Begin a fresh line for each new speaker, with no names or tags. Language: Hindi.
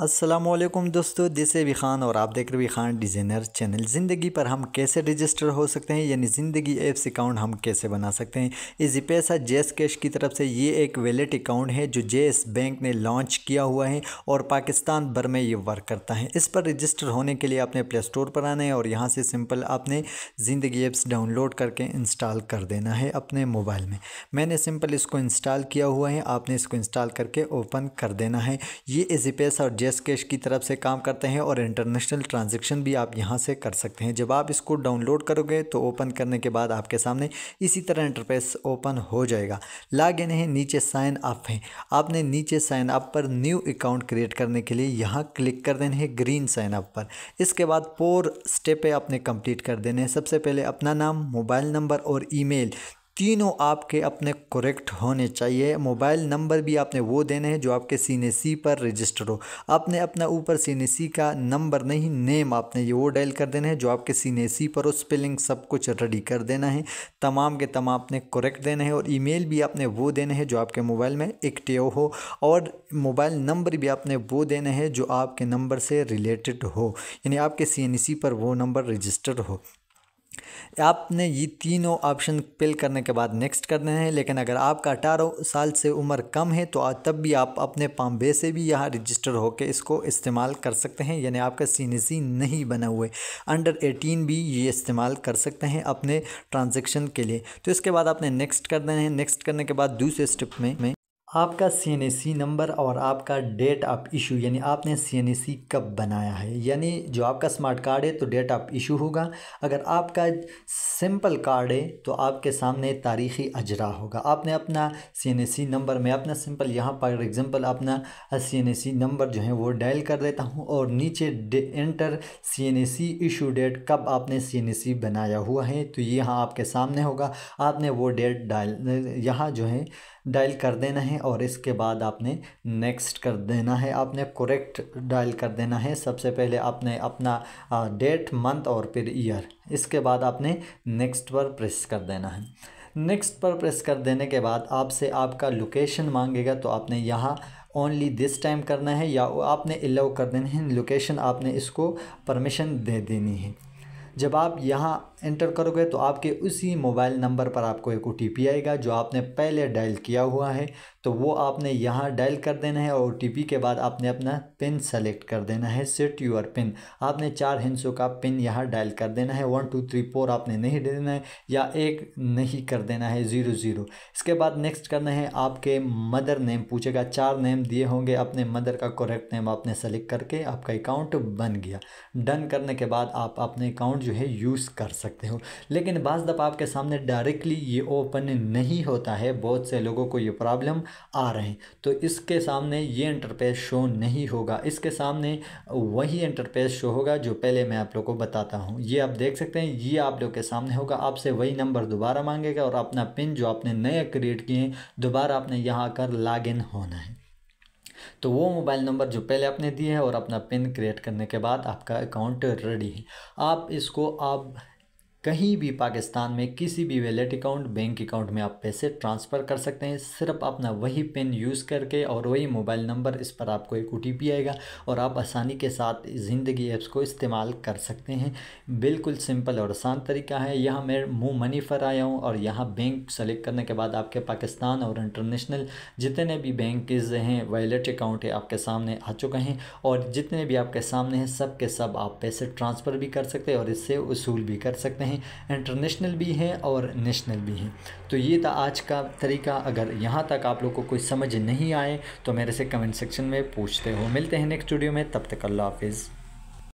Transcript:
असलम दोस्तों दिस ए खान और आप देख रहे हैं खान डिज़ाइनर चैनल ज़िंदगी पर हम कैसे रजिस्टर हो सकते हैं यानी ज़िंदगी एप्स अकाउंट हम कैसे बना सकते हैं इजी पैसा जेस कैश की तरफ से ये एक वैलेट अकाउंट है जो जेस बैंक ने लॉन्च किया हुआ है और पाकिस्तान भर में ये वर्क करता है इस पर रजिस्टर होने के लिए अपने प्ले स्टोर पर आना है और यहाँ से सिंपल आपने ज़िंदगी एप्स डाउनलोड करके इंस्टॉल कर देना है अपने मोबाइल में मैंने सिंपल इसको इंस्टॉल किया हुआ है आपने इसको इंस्टॉल करके ओपन कर देना है ये इजी पैसा और जेस कैश की तरफ से काम करते हैं और इंटरनेशनल ट्रांजेक्शन भी आप यहाँ से कर सकते हैं जब आप इसको डाउनलोड करोगे तो ओपन करने के बाद आपके सामने इसी तरह इंटरफेस ओपन हो जाएगा लाग इन है नीचे साइन अप है आपने नीचे साइन अप पर न्यू अकाउंट क्रिएट करने के लिए यहाँ क्लिक कर देने हैं ग्रीन साइन अप पर इसके बाद फोर स्टेप आपने कंप्लीट कर देने हैं सबसे पहले अपना नाम मोबाइल नंबर और ई तीनों आपके अपने करेक्ट होने चाहिए मोबाइल नंबर भी आपने वो देने हैं जो आपके सीने सी पर रजिस्टर हो आपने अपना ऊपर सीने सी का नंबर नहीं नेम आपने ये वो डायल कर देना है जो आपके सीने सी पर हो स्पेलिंग सब कुछ रेडी कर देना है तमाम के तमाम आपने करेक्ट देने हैं और ईमेल भी आपने वो देने हैं जो आपके मोबाइल में एक्टिव हो और मोबाइल नंबर भी आपने वो देने हैं जो आपके नंबर से रिलेटेड हो यानी आपके सी पर वो नंबर रजिस्टर्ड हो आपने ये तीनों ऑप्शन पिल करने के बाद नेक्स्ट देना है लेकिन अगर आपका अठारह साल से उम्र कम है तो तब भी आप अपने पाम्बे से भी यहाँ रजिस्टर होकर इसको इस्तेमाल कर सकते हैं यानी आपका सी नहीं बना हुए अंडर एटीन भी ये इस्तेमाल कर सकते हैं अपने ट्रांजेक्शन के लिए तो इसके बाद आपने नेक्स्ट कर देना है नेक्स्ट करने के बाद दूसरे स्टेप में, में आपका सी नंबर और आपका डेट ऑफ इशू यानी आपने सी कब बनाया है यानी जो आपका स्मार्ट कार्ड है तो डेट ऑफ इशू होगा अगर आपका सिंपल कार्ड है तो आपके सामने तारीखी अजरा होगा आपने अपना सी नंबर में अपना सिंपल यहाँ पर एग्ज़ाम्पल अपना सी नंबर जो है वो डायल कर देता हूँ और नीचे एंटर सी इशू डेट कब आपने सी बनाया हुआ है तो यहाँ आपके सामने होगा आपने वो डेट डायल यहाँ जो है डायल कर देना है और इसके बाद आपने नेक्स्ट कर देना है आपने करेक्ट डायल कर देना है सबसे पहले आपने अपना डेट मंथ और फिर ईयर इसके बाद आपने नेक्स्ट पर प्रेस कर देना है नेक्स्ट पर प्रेस कर देने के बाद आपसे आपका लोकेशन मांगेगा तो आपने यहाँ ओनली दिस टाइम करना है या आपने अलाउ कर देना है लोकेशन आपने इसको परमिशन दे देनी है जब आप यहाँ एंटर करोगे तो आपके उसी मोबाइल नंबर पर आपको एक ओ आएगा जो आपने पहले डायल किया हुआ है तो वो आपने यहाँ डायल कर देना है और ओ के बाद आपने अपना पिन सेलेक्ट कर देना है सेट यूर पिन आपने चार हिंसों का पिन यहाँ डायल कर देना है वन टू थ्री फोर आपने नहीं देना है या एक नहीं कर देना है ज़ीरो ज़ीरो इसके बाद नेक्स्ट करना है आपके मदर नेम पूछेगा चार नेम दिए होंगे अपने मदर का करेक्ट नेम आपने सेलेक्ट करके आपका अकाउंट बन गया डन करने के बाद आप अपने अकाउंट जो है यूज़ कर सकते हो लेकिन बाज़ दफ़ा आपके सामने डायरेक्टली ये ओपन नहीं होता है बहुत से लोगों को ये प्रॉब्लम आ रहे हैं तो इसके सामने ये इंटरपेस शो नहीं होगा इसके सामने वही इंटरपेस शो होगा जो पहले मैं आप लोग को बताता हूँ ये आप देख सकते हैं ये आप लोग के सामने होगा आपसे वही नंबर दोबारा मांगेगा और अपना पिन जो आपने नए क्रिएट किए हैं दोबारा आपने यहाँ आकर इन होना है तो वो मोबाइल नंबर जो पहले आपने दिए है और अपना पिन क्रिएट करने के बाद आपका अकाउंट रेडी है आप इसको आप कहीं भी पाकिस्तान में किसी भी वैलेट अकाउंट बैंक अकाउंट में आप पैसे ट्रांसफ़र कर सकते हैं सिर्फ अपना वही पिन यूज़ करके और वही मोबाइल नंबर इस पर आपको एक ओ आएगा और आप आसानी के साथ ज़िंदगी ऐप्स को इस्तेमाल कर सकते हैं बिल्कुल सिंपल और आसान तरीका है यहाँ मैं मुँह मनी पर आया हूँ और यहाँ बैंक सेलेक्ट करने के बाद आपके पाकिस्तान और इंटरनेशनल जितने भी बैंक हैं वैलेट अकाउंट है आपके सामने आ चुके हैं और जितने भी आपके सामने हैं सब के सब आप पैसे ट्रांसफ़र भी कर सकते हैं और इससे उसूल भी कर सकते हैं हैं इंटरनेशनल भी हैं और नेशनल भी हैं तो ये था आज का तरीका अगर यहाँ तक आप लोग को कोई समझ नहीं आए तो मेरे से कमेंट सेक्शन में पूछते हो मिलते हैं नेक्स्ट वीडियो में तब तक अल्लाह हाफिज़